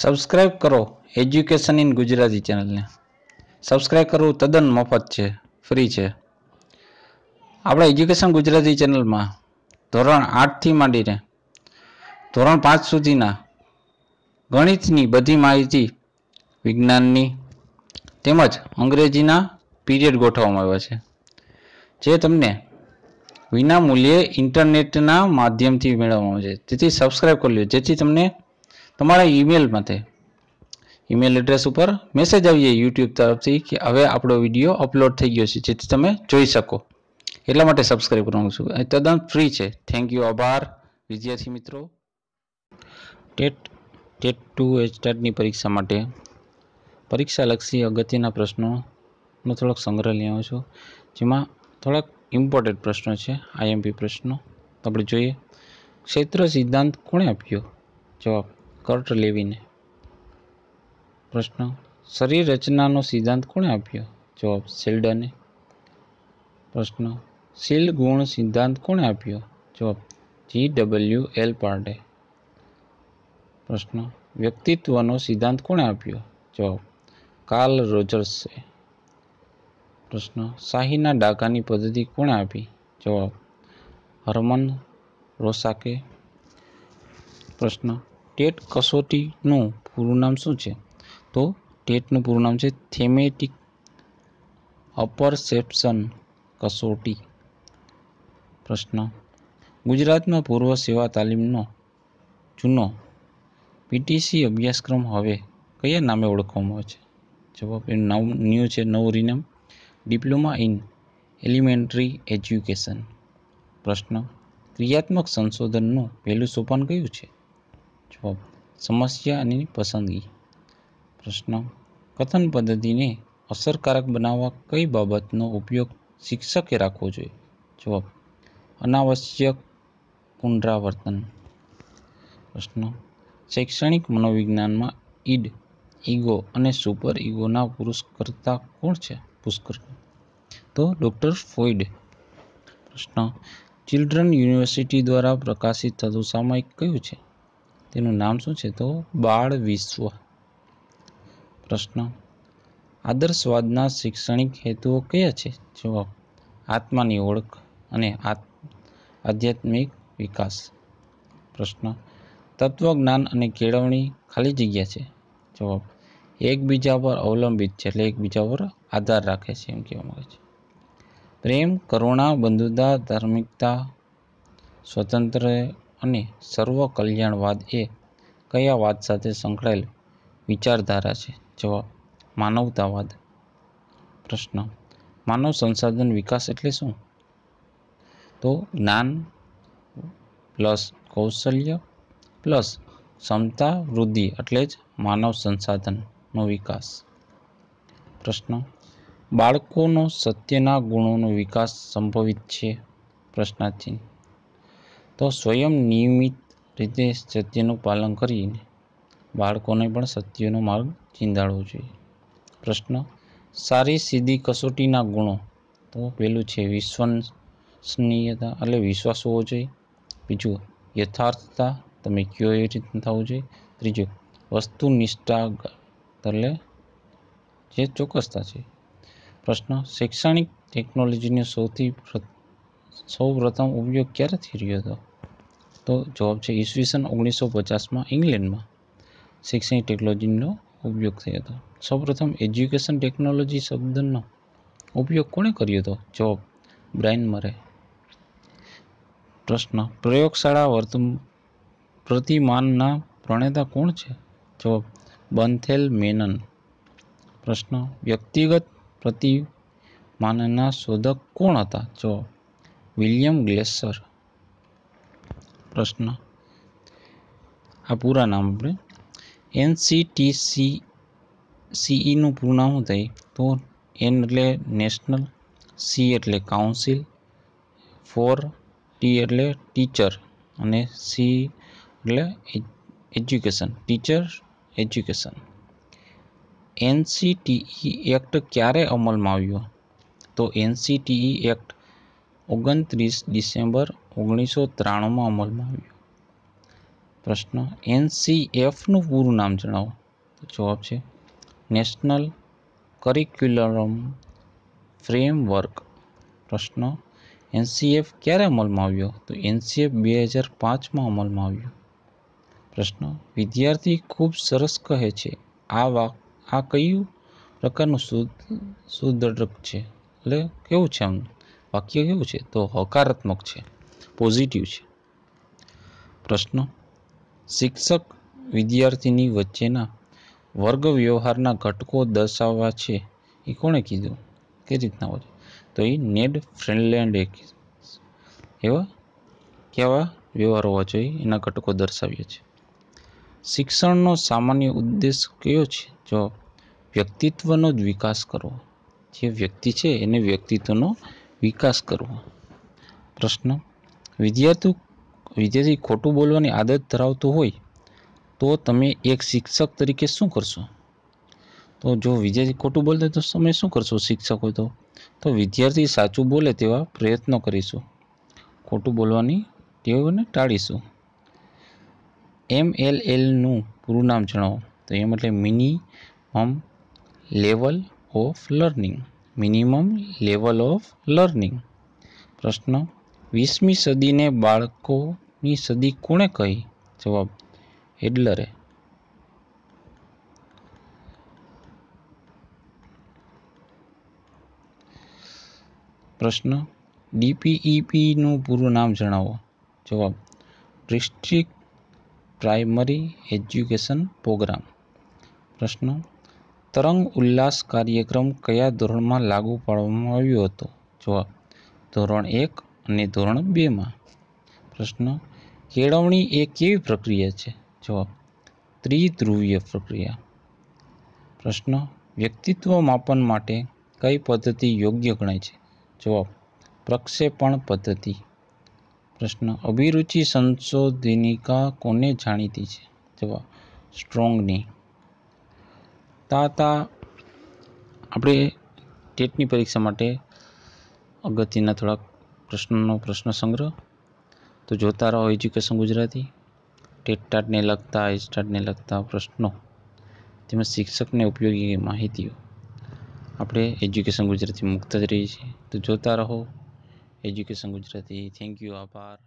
subscribe કરો education in Gujarati ચેનલને subscribe કરવું તદ્દન મફત છે ફ્રી છે આપણે એજ્યુકેશન ગુજરાતી ચેનલમાં ધોરણ આઠથી માંડીને ધોરણ પાંચ સુધીના ગણિતની બધી માહિતી વિજ્ઞાનની તેમજ અંગ્રેજીના પીરિયડ ગોઠવવામાં આવ્યા છે જે તમને વિના મૂલ્યે ઇન્ટરનેટના માધ્યમથી મેળવવામાં આવે છે તેથી સબસ્ક્રાઇબ કરી લો જેથી તમને તમારા ઈમેલમાંથી ઈમેલ એડ્રેસ ઉપર મેસેજ આવી જાય યુટ્યુબ તરફથી કે હવે આપણો વિડીયો અપલોડ થઈ ગયો છે જેથી તમે જોઈ શકો એટલા માટે સબસ્ક્રાઈબ કરવાનું છું તદ્દન ફ્રી છે થેન્ક યુ આભાર વિદ્યાર્થી મિત્રો ટેટ ટેટ ટુ એચટાટની પરીક્ષા માટે પરીક્ષાલક્ષી અગત્યના પ્રશ્નોનો થોડોક સંગ્રહ લઈ આવ્યો છું જેમાં થોડાક ઇમ્પોર્ટન્ટ પ્રશ્નો છે આઈએમપી પ્રશ્નો આપણે જોઈએ ક્ષેત્ર સિદ્ધાંત કોણે આપ્યો જવાબ કર્ટ લેવીને પ્રશ્ન શરીર રચનાનો સિદ્ધાંત કોણે આપ્યો જવાબ સિલ્ડને પ્રશ્ન શીલ ગુણ સિદ્ધાંત કોણે આપ્યો જવાબ જી ડબલ્યુ એલ પાર્ટે પ્રશ્ન વ્યક્તિત્વનો સિદ્ધાંત કોણે આપ્યો જવાબ કાર્લ રોજર્સે પ્રશ્ન શાહીના ડાકાની પદ્ધતિ કોણે આપી જવાબ હરમન રોસાકે પ્રશ્ન ટેટ કસોટીનું પૂરું નામ શું છે તો ટેટનું પૂરું નામ છે થેમેટિક અપરસેપ્શન કસોટી પ્રશ્ન ગુજરાતમાં પૂર્વ સેવા તાલીમનો જૂનો પીટીસી અભ્યાસક્રમ હવે કયા નામે ઓળખવામાં આવે છે જવાબ એનું નામ ન્યૂ છે નવું રિનામ ડિપ્લોમા ઇન એલિમેન્ટરી એજ્યુકેશન પ્રશ્ન ક્રિયાત્મક સંશોધનનું પહેલું સોપાન કયું છે જવાબ સમસ્યા અને પસંદગી પ્રશ્ન કથન પદ્ધતિને અસરકારક બનાવવા કઈ બાબતનો ઉપયોગ શિક્ષકે રાખવો જોઈએ જવાબ અનાવશ્યક પુનરાવર્તન પ્રશ્ન શૈક્ષણિક મનોવિજ્ઞાનમાં ઈડ ઈગો અને સુપર ઈગોના પુરસ્કર્તા કોણ છે પુષ્કર તો ડૉક્ટર ફોઇડ પ્રશ્ન ચિલ્ડ્રન યુનિવર્સિટી દ્વારા પ્રકાશિત થતું સામયિક કયું છે તેનું નામ શું છે તો બાળ વિશ્વ પ્રશ્ન આદર્શવાદના શૈક્ષણિક હેતુઓ કયા છે જવાબ આત્માની ઓળખ અને આધ્યાત્મિક વિકાસ પ્રશ્ન તત્વજ્ઞાન અને કેળવણી ખાલી જગ્યા છે જવાબ એકબીજા પર અવલંબિત છે એટલે એકબીજા પર આધાર રાખે છે એમ કહેવા માંગે છે પ્રેમ કરુણા બંધુતા ધાર્મિકતા સ્વતંત્ર અને સર્વકલ્યાણવાદ એ કયા વાદ સાથે સંકળાયેલ વિચારધારા છે જવાબ માનવતાવાદ પ્રશ્ન માનવ સંસાધન વિકાસ એટલે શું તો જ્ઞાન પ્લસ કૌશલ્ય પ્લસ ક્ષમતા વૃદ્ધિ એટલે જ માનવ સંસાધનનો વિકાસ પ્રશ્ન બાળકોનો સત્યના ગુણોનો વિકાસ સંભવિત છે પ્રશ્નાર્થી તો સ્વયં નિયમિત રીતે સત્યનું પાલન કરીને બાળકોને પણ સત્યનો માર્ગ ચીંધાડવો જોઈએ પ્રશ્ન સારી સીધી કસોટીના ગુણો તો પહેલું છે વિશ્વસનીયતા એટલે વિશ્વાસ હોવો જોઈએ બીજું યથાર્થતા તમે કયો એવી રીતના થવું જોઈએ ત્રીજું વસ્તુ નિષ્ઠા એટલે જે ચોક્કસતા છે પ્રશ્ન શૈક્ષણિક ટેકનોલોજીની સૌથી સૌ પ્રથમ ઉપયોગ ક્યારે થઈ રહ્યો હતો તો જવાબ છે ઈસવીસન ઓગણીસો પચાસમાં ઇંગ્લેન્ડમાં શિક્ષણ ટેકનોલોજીનો ઉપયોગ થયો હતો સૌપ્રથમ એજ્યુકેશન ટેકનોલોજી શબ્દનો ઉપયોગ કોણે કર્યો હતો જવાબ બ્રાઇન મરે પ્રશ્ન પ્રયોગશાળા વર્તુ પ્રતિમાનના પ્રણેતા કોણ છે જવાબ બંથેલ મેનન પ્રશ્ન વ્યક્તિગત પ્રતિમાનના શોધક કોણ હતા જવાબ વિલિયમ ગ્લેસર પ્રશ્ન આ પૂરા નામ આપણે એનસીટીસી સીઈનું પૂરું નામ થાય તો એન એટલે નેશનલ સી એટલે કાઉન્સિલ ફોર ટી એટલે ટીચર અને સી એટલે education teacher education NCTE act ક્યારે અમલમાં આવ્યો તો એનસીટીઈ એક્ટ ઓગણત્રીસ ડિસેમ્બર ઓગણીસો ત્રાણુંમાં અમલમાં આવ્યો પ્રશ્ન એનસીએફનું પૂરું નામ જણાવો જવાબ છે નેશનલ કરિક્યુલમ ફ્રેમવર્ક પ્રશ્ન એનસીએફ ક્યારે અમલમાં આવ્યો તો એનસીએફ બે હજાર પાંચમાં અમલમાં આવ્યો પ્રશ્ન વિદ્યાર્થી ખૂબ સરસ કહે છે આ વાક આ કયું પ્રકારનું શુદ્ધ શુદ્ધ છે એટલે કેવું છે આમનું વાક્ય કેવું છે તો હકારાત્મક છે પોઝિટિવ છે પ્રશ્ન શિક્ષક વિદ્યાર્થીની વચ્ચેના વર્ગ વ્યવહારના ઘટકો દર્શાવવા છે એ કોણે કીધું કે રીતના હોય તો એ નેડ ફ્રેન્ડલેન્ડ એક એવા કેવા વ્યવહાર હોવા જોઈએ એના ઘટકો દર્શાવીએ છે શિક્ષણનો સામાન્ય ઉદ્દેશ કયો છે જો વ્યક્તિત્વનો જ વિકાસ કરવો જે વ્યક્તિ છે એને વ્યક્તિત્વનો વિકાસ કરવો પ્રશ્ન વિદ્યાર્થી વિદ્યાર્થી ખોટું બોલવાની આદત ધરાવતો હોય તો તમે એક શિક્ષક તરીકે શું કરશો તો જો વિદ્યાર્થી ખોટું બોલતા તો તમે શું કરશો શિક્ષક હોય તો વિદ્યાર્થી સાચું બોલે તેવા પ્રયત્નો કરીશું ખોટું બોલવાની ટેવને ટાળીશું એમ એલ એલનું પૂરું નામ જણાવો તો એમ એટલે minimum level of learning minimum level of learning પ્રશ્ન વીસમી સદીને બાળકોની સદી કોણે કહી જવાબ એડલરે પ્રશ્ન ડીપીઈપીનું પૂરું નામ જણાવો જવાબ ડિસ્ટ્રિક્ટ પ્રાઇમરી એજ્યુકેશન પ્રોગ્રામ પ્રશ્ન તરંગ ઉલ્લાસ કાર્યક્રમ કયા ધોરણમાં લાગુ પાડવામાં આવ્યો હતો જવાબ ધોરણ એક અને ધોરણ બેમાં પ્રશ્ન કેળવણી એ કેવી પ્રક્રિયા છે જવાબ ત્રિધ્રુવીય પ્રક્રિયા પ્રશ્ન વ્યક્તિત્વ માપન માટે કઈ પદ્ધતિ યોગ્ય ગણાય છે જવાબ પ્રક્ષેપણ પદ્ધતિ પ્રશ્ન અભિરુચિ સંશોધનિકા કોને જાણીતી છે જવાબ સ્ટ્રોંગની તાતા આપણે ટેટની પરીક્ષા માટે અગત્યના થોડાક પ્રશ્નોનો પ્રશ્ન સંગ્રહ તો જોતા રહો એજ્યુકેશન ગુજરાતી ટેટ ટાટને લગતા એજટાટને લગતા પ્રશ્નો તેમજ શિક્ષકને ઉપયોગી માહિતીઓ આપણે એજ્યુકેશન ગુજરાતી મુક્ત જ રહીએ છીએ તો જોતા રહો એજ્યુકેશન ગુજરાતી થેન્ક યુ આભાર